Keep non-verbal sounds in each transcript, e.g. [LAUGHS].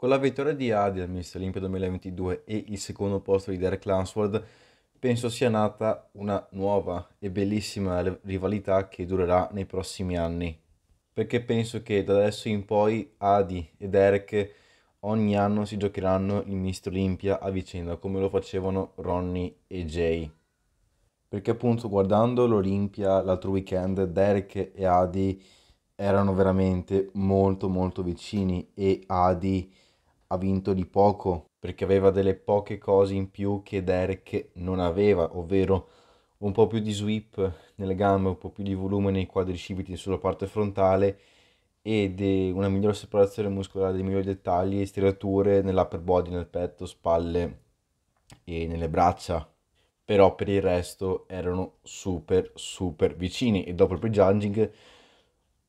Con la vittoria di Adi al Mister Olimpia 2022 e il secondo posto di Derek Lansford, penso sia nata una nuova e bellissima rivalità che durerà nei prossimi anni. Perché penso che da adesso in poi Adi e Derek ogni anno si giocheranno il Mister Olimpia a vicenda, come lo facevano Ronnie e Jay. Perché appunto guardando l'Olimpia l'altro weekend, Derek e Adi erano veramente molto molto vicini e Adi ha vinto di poco perché aveva delle poche cose in più che Derek non aveva, ovvero un po' più di sweep nelle gambe, un po' più di volume nei quadricipiti sulla parte frontale ed una migliore separazione muscolare dei migliori dettagli e striature nell'upper body, nel petto, spalle e nelle braccia. Però per il resto erano super super vicini e dopo il pre-judging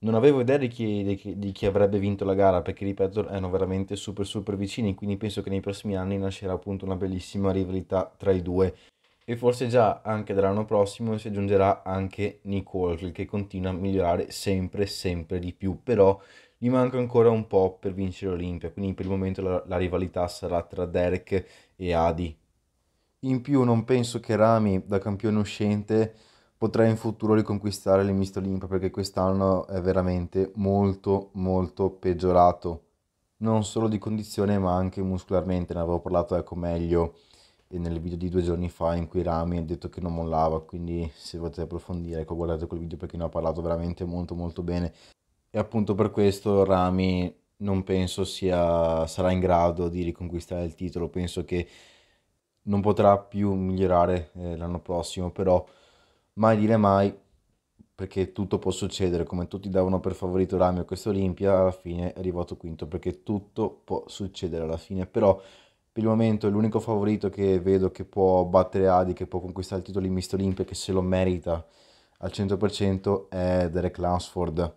non avevo idea di chi, di, chi, di chi, avrebbe vinto la gara perché ripeto erano veramente super super vicini quindi penso che nei prossimi anni nascerà appunto una bellissima rivalità tra i due e forse già anche dall'anno prossimo si aggiungerà anche Nicole che continua a migliorare sempre sempre di più però gli manca ancora un po' per vincere l'Olimpia quindi per il momento la, la rivalità sarà tra Derek e Adi in più non penso che Rami da campione uscente potrei in futuro riconquistare le Mr. Limpa perché quest'anno è veramente molto molto peggiorato, non solo di condizione ma anche muscolarmente, ne avevo parlato ecco meglio nel video di due giorni fa in cui Rami ha detto che non mollava, quindi se volete approfondire ecco guardate quel video perché ne ho parlato veramente molto molto bene e appunto per questo Rami non penso sia, sarà in grado di riconquistare il titolo, penso che non potrà più migliorare eh, l'anno prossimo, però mai dire mai, perché tutto può succedere, come tutti davano per favorito Rami a questo Olimpia, alla fine è arrivato quinto, perché tutto può succedere alla fine, però per il momento è l'unico favorito che vedo che può battere Adi, che può conquistare il titolo in Mister Olimpia, che se lo merita al 100% è Derek Lansford,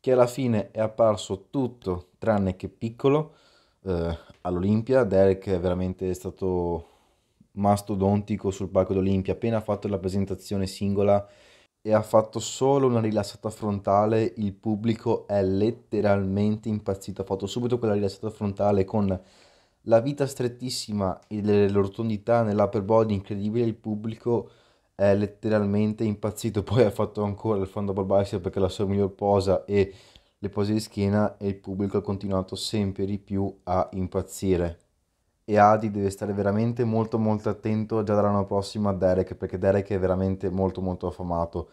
che alla fine è apparso tutto tranne che piccolo eh, all'Olimpia, Derek è veramente stato mastodontico sul palco d'Olimpia, appena fatto la presentazione singola e ha fatto solo una rilassata frontale, il pubblico è letteralmente impazzito, ha fatto subito quella rilassata frontale con la vita strettissima e rotondità nell'upper body incredibile, il pubblico è letteralmente impazzito, [LAUGHS] poi ha fatto ancora il fondo barbassio perché la sua miglior posa e le pose di schiena e il pubblico ha continuato sempre di più a impazzire e Adi deve stare veramente molto molto attento già dall'anno prossimo a Derek perché Derek è veramente molto molto affamato.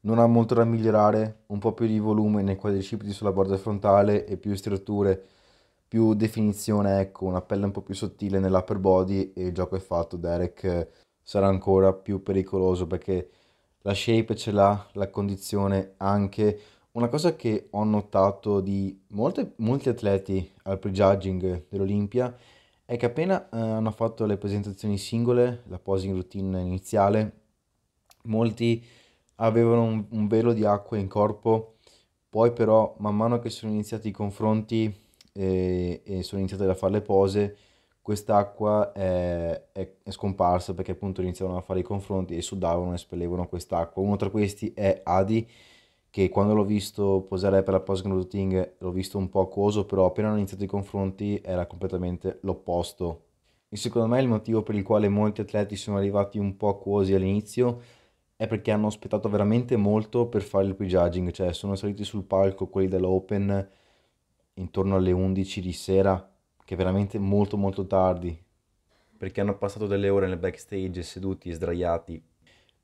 Non ha molto da migliorare, un po' più di volume nei quadricipiti sulla borda frontale e più strutture, più definizione, ecco, una pelle un po' più sottile nell'upper body e il gioco è fatto, Derek sarà ancora più pericoloso perché la shape ce l'ha, la condizione anche. Una cosa che ho notato di molte, molti atleti al pre-judging dell'Olimpia è che appena eh, hanno fatto le presentazioni singole, la posing routine iniziale, molti avevano un, un velo di acqua in corpo, poi però man mano che sono iniziati i confronti e, eh, e sono iniziate a fare le pose, quest'acqua è, è, è, scomparsa perché appunto iniziavano a fare i confronti e sudavano e spellevano quest'acqua. Uno tra questi è Adi che quando l'ho visto posare per la post grounding l'ho visto un po' acquoso, però appena hanno iniziato i confronti era completamente l'opposto. E secondo me il motivo per il quale molti atleti sono arrivati un po' acquosi all'inizio è perché hanno aspettato veramente molto per fare il pre-judging, cioè sono saliti sul palco quelli dell'Open intorno alle 11 di sera, che è veramente molto molto tardi, perché hanno passato delle ore nel backstage seduti e sdraiati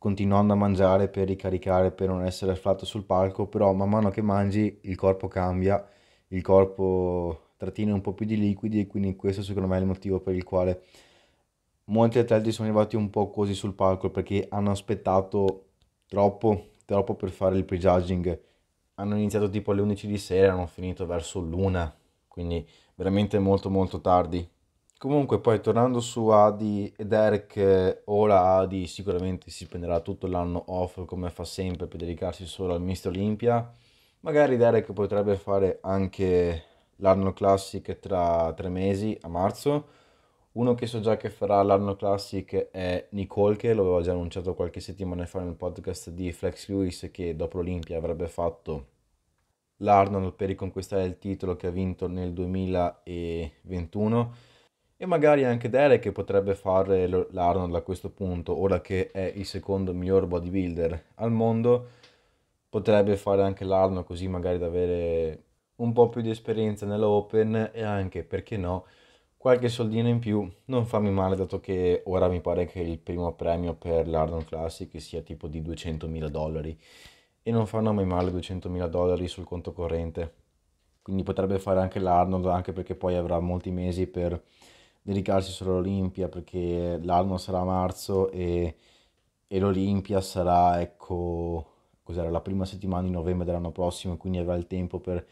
continuando a mangiare per ricaricare, per non essere affatto sul palco, però man mano che mangi il corpo cambia, il corpo trattiene un po' più di liquidi e quindi questo secondo me è il motivo per il quale molti atleti sono arrivati un po' così sul palco perché hanno aspettato troppo, troppo per fare il pre-judging. Hanno iniziato tipo alle 11 di sera e hanno finito verso l'una, quindi veramente molto molto tardi. Comunque poi tornando su Adi e Derek, ora Adi sicuramente si prenderà tutto l'anno off come fa sempre per dedicarsi solo al Mister Olimpia. Magari Derek potrebbe fare anche l'anno classic tra tre mesi a marzo. Uno che so già che farà l'anno classic è Nicole, che l'avevo già annunciato qualche settimana fa nel podcast di Flex Lewis, che dopo l'Olimpia avrebbe fatto l'Arnold per riconquistare il titolo che ha vinto nel 2021 e magari anche Derek potrebbe fare l'Arnold a questo punto, ora che è il secondo miglior bodybuilder al mondo, potrebbe fare anche l'Arnold così magari da avere un po' più di esperienza nell'Open e anche, perché no, qualche soldino in più non fammi male dato che ora mi pare che il primo premio per l'Arnold Classic sia tipo di 200.000 dollari e non fanno mai male 200.000 dollari sul conto corrente quindi potrebbe fare anche l'Arnold anche perché poi avrà molti mesi per dedicarsi solo all'Olimpia perché l'anno sarà a marzo e, e l'Olimpia sarà, ecco, cos'era, la prima settimana di novembre dell'anno prossimo, quindi avrà il tempo per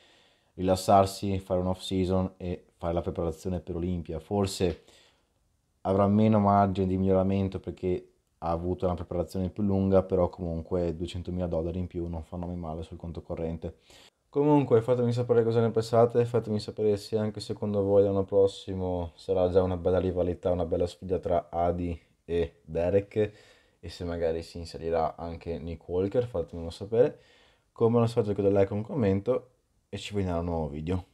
rilassarsi, fare un off season e fare la preparazione per l'Olimpia. Forse avrà meno margine di miglioramento perché ha avuto una preparazione più lunga, però comunque 200.000 dollari in più non fanno mai male sul conto corrente. Comunque fatemi sapere cosa ne pensate, fatemi sapere se anche secondo voi l'anno prossimo sarà già una bella rivalità, una bella sfida tra Adi e Derek e se magari si inserirà anche Nick Walker, fatemelo sapere. Come non so, giocate like e un commento e ci vediamo in un nuovo video.